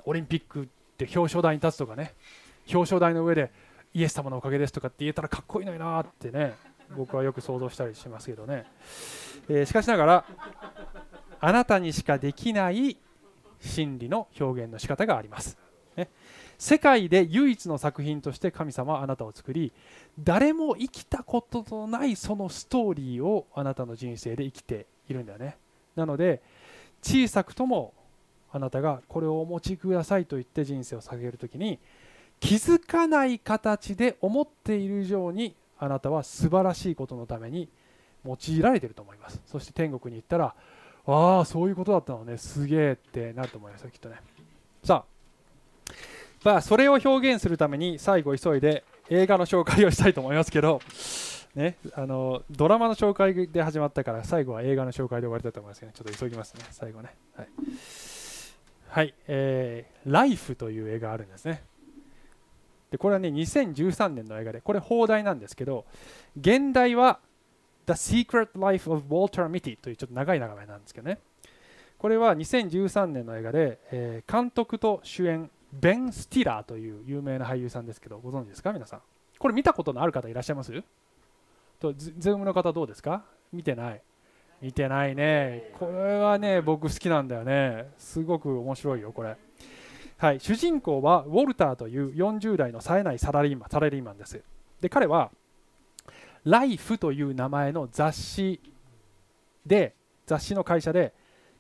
オリンピックで表彰台に立つとかね表彰台の上でイエス様のおかげですとかって言えたらかっこいいのになってね僕はよく想像したりしますけどね、えー、しかしながらあなたにしかできない真理の表現の仕方があります、ね、世界で唯一の作品として神様はあなたを作り誰も生きたことのないそのストーリーをあなたの人生で生きているんだよねなので小さくともあなたがこれをお持ちくださいと言って人生を下げる時に気づかない形で思っている以上にあなたは素晴らしいことのために用いられてると思いますそして天国に行ったらああそういうことだったのねすげえってなると思いますきっとねさあ、まあ、それを表現するために最後急いで映画の紹介をしたいと思いますけどね、あのドラマの紹介で始まったから最後は映画の紹介で終わりたと思いますけど、ね、ちょっと急ぎますね最後ねはい、はいえー、ライフという映画あるんですねでこれはね2013年の映画でこれ放題なんですけど現代は「The Secret Life of Walter Mitty」というちょっと長い名前なんですけどねこれは2013年の映画で、えー、監督と主演ベン・スティラーという有名な俳優さんですけどご存知ですか皆さんこれ見たことのある方いらっしゃいますとズームの方どうですか見てない見てないねこれはね僕好きなんだよねすごく面白いよこれ。はい、主人公はウォルターという40代の冴えないサラリーマンサラリーマンですで彼は「ライフという名前の雑誌で雑誌の会社で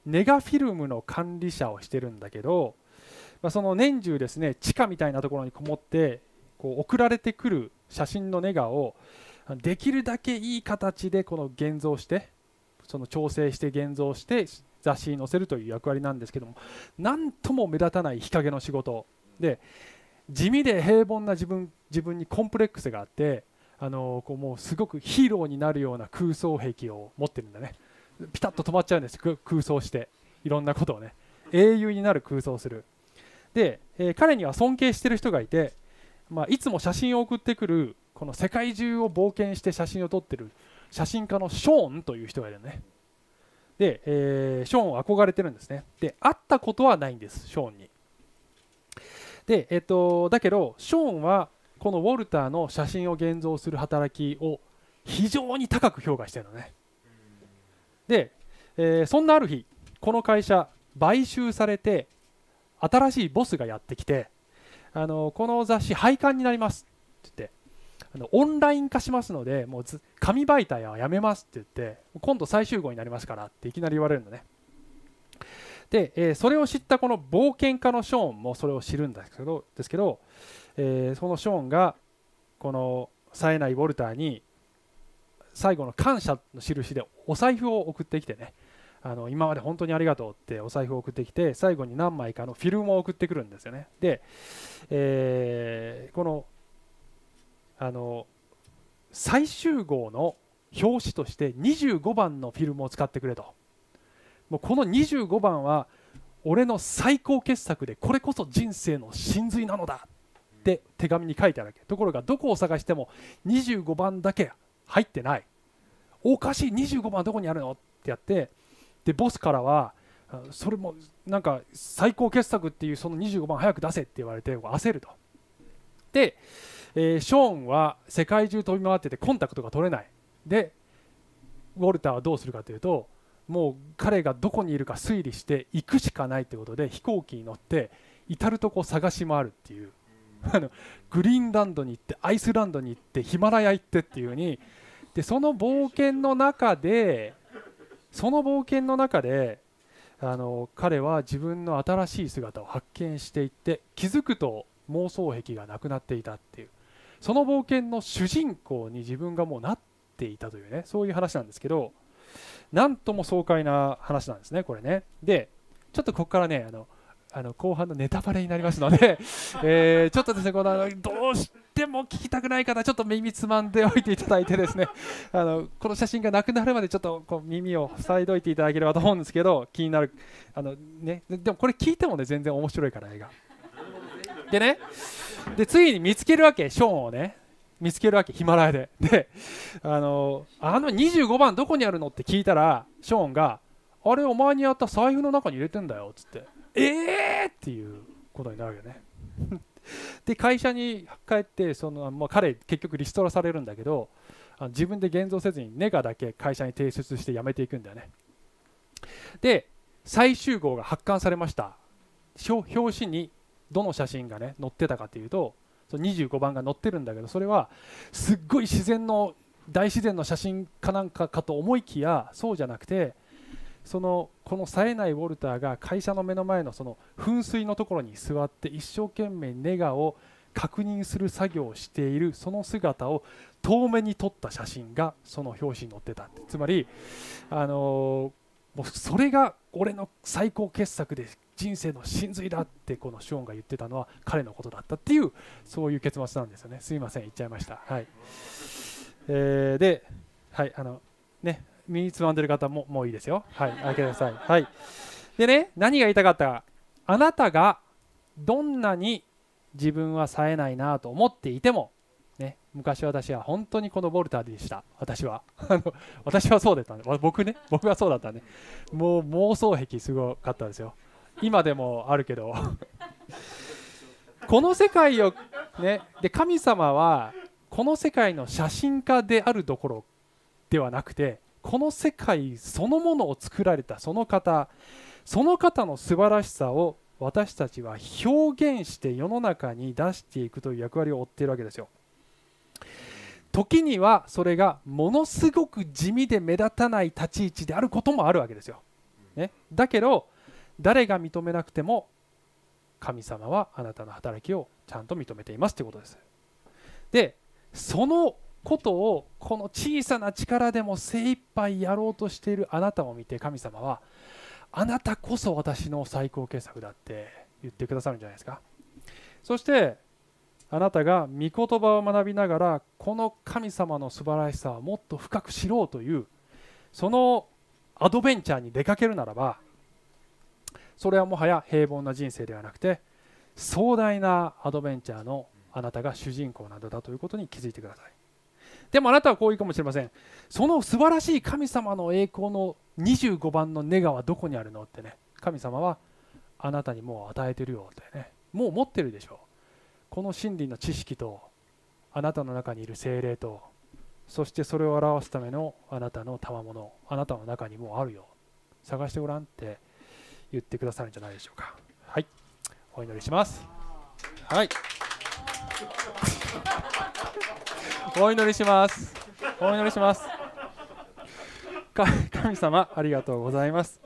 ネガフィルムの管理者をしてるんだけど、まあ、その年中ですね地下みたいなところにこもってこう送られてくる写真のネガをできるだけいい形でこの現像してその調整して現像して雑誌に載せるという役割なんですけども何とも目立たない日陰の仕事で地味で平凡な自分自分にコンプレックスがあってあのこうもうすごくヒーローになるような空想癖を持ってるんだねピタッと止まっちゃうんです空想していろんなことをね英雄になる空想するで、えー、彼には尊敬してる人がいて、まあ、いつも写真を送ってくるこの世界中を冒険して写真を撮ってる写真家のショーンという人がいるねで、えー、ショーンは憧れてるんですねで会ったことはないんですショーンにで、えっと、とだけどショーンはこのウォルターの写真を現像する働きを非常に高く評価してるのねで、えー、そんなある日この会社買収されて新しいボスがやってきてあのこの雑誌廃刊になりますって言ってあのオンライン化しますのでもう紙媒体はやめますって言って今度最終号になりますからっていきなり言われるのねで、えー、それを知ったこの冒険家のショーンもそれを知るんですけどですけど、えー、そのショーンがこの冴えないウォルターに最後の感謝の印でお財布を送ってきてねあの今まで本当にありがとうってお財布を送ってきて最後に何枚かのフィルムを送ってくるんですよねで、えー、このあの最終号の表紙として25番のフィルムを使ってくれともうこの25番は俺の最高傑作でこれこそ人生の真髄なのだって手紙に書いてあるわけところがどこを探しても25番だけ入ってないおかしい25番はどこにあるのってやってでボスからはそれもなんか最高傑作っていうその25番早く出せって言われて焦るとでえー、ショーンは世界中飛び回っててコンタクトが取れないでウォルターはどうするかというともう彼がどこにいるか推理して行くしかないということで飛行機に乗って至る所探し回るっていう あのグリーンランドに行ってアイスランドに行ってヒマラヤ行ってっていう風にでその冒険の中でその冒険の中であの彼は自分の新しい姿を発見していって気づくと妄想癖がなくなっていたっていうその冒険の主人公に自分がもうなっていたというねそういう話なんですけどなんとも爽快な話なんですねこれねでちょっとここからねあのあの後半のネタバレになりますので えー、ちょっとですねこのどうしても聞きたくない方ちょっと耳つまんでおいていただいてですね あのこの写真がなくなるまでちょっとこう耳を塞いでおいていただければと思うんですけど気になるあの、ね、でもこれ聞いてもね全然面白いから映画。でねでついに見つけるわけショーンをね見つけるわけヒマラヤでであのあの25番どこにあるのって聞いたらショーンが「あれお前にやった財布の中に入れてんだよ」っつって「ええー!」っていうことになるよね で会社に帰ってその、まあ、彼結局リストラされるんだけどあ自分で現像せずにネガだけ会社に提出して辞めていくんだよねで最終号が発刊されました表紙にどの写真がね載ってたかというとその25番が載ってるんだけどそれはすっごい自然の大自然の写真かなんかかと思いきやそうじゃなくてそのこの冴えないウォルターが会社の目の前のその噴水のところに座って一生懸命ネガを確認する作業をしているその姿を遠目に撮った写真がその表紙に載ってたつまり、あのー、もうそれが俺の最高傑作で人生の真髄だってこのショーンが言ってたのは彼のことだったっていうそういう結末なんですよねすいません言っちゃいましたはい、えー、ではいあのね身につまんでる方ももういいですよはい開けてくださいはいでね何が言いたかったかあなたがどんなに自分は冴えないなと思っていても、ね、昔私は本当にこのボルターでした私は 私はそうだったんで僕ね僕はそうだったんでもう妄想癖すごかったですよ今でもあるけど この世界をねで神様はこの世界の写真家であるどころではなくてこの世界そのものを作られたその方その方の素晴らしさを私たちは表現して世の中に出していくという役割を負っているわけですよ。時にはそれがものすごく地味で目立たない立ち位置であることもあるわけですよ。ね、だけど誰が認めなくても神様はあなたの働きをちゃんと認めていますということです。でそのことをこの小さな力でも精一杯やろうとしているあなたを見て神様はあなたこそ私の最高傑作だって言ってくださるんじゃないですかそしてあなたが御言葉を学びながらこの神様の素晴らしさをもっと深く知ろうというそのアドベンチャーに出かけるならばそれはもはや平凡な人生ではなくて壮大なアドベンチャーのあなたが主人公などだということに気づいてくださいでもあなたはこう言うかもしれませんその素晴らしい神様の栄光の25番のネガはどこにあるのってね神様はあなたにもう与えてるよってねもう持ってるでしょこの真理の知識とあなたの中にいる精霊とそしてそれを表すためのあなたの賜物あなたの中にもうあるよ探してごらんって言ってくださるんじゃないでしょうかはいお祈りしますはいお祈りしますお祈りします神様ありがとうございます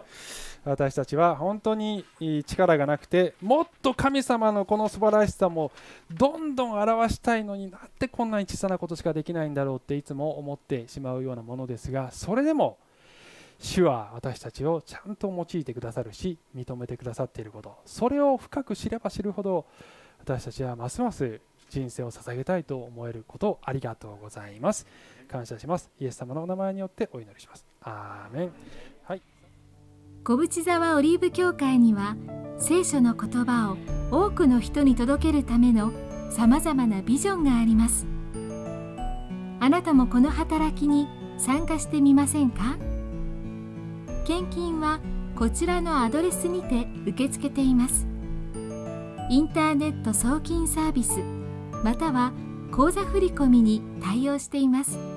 私たちは本当に力がなくてもっと神様のこの素晴らしさもどんどん表したいのになってこんなに小さなことしかできないんだろうっていつも思ってしまうようなものですがそれでも主は私たちをちゃんと用いてくださるし認めてくださっていることそれを深く知れば知るほど私たちはますます人生を捧げたいと思えることをありがとうございます感謝しますイエス様のお名前によってお祈りしますアーメンはい小淵沢オリーブ教会には聖書の言葉を多くの人に届けるためのさまざまなビジョンがありますあなたもこの働きに参加してみませんか献金はこちらのアドレスにて受け付けていますインターネット送金サービスまたは口座振込に対応しています。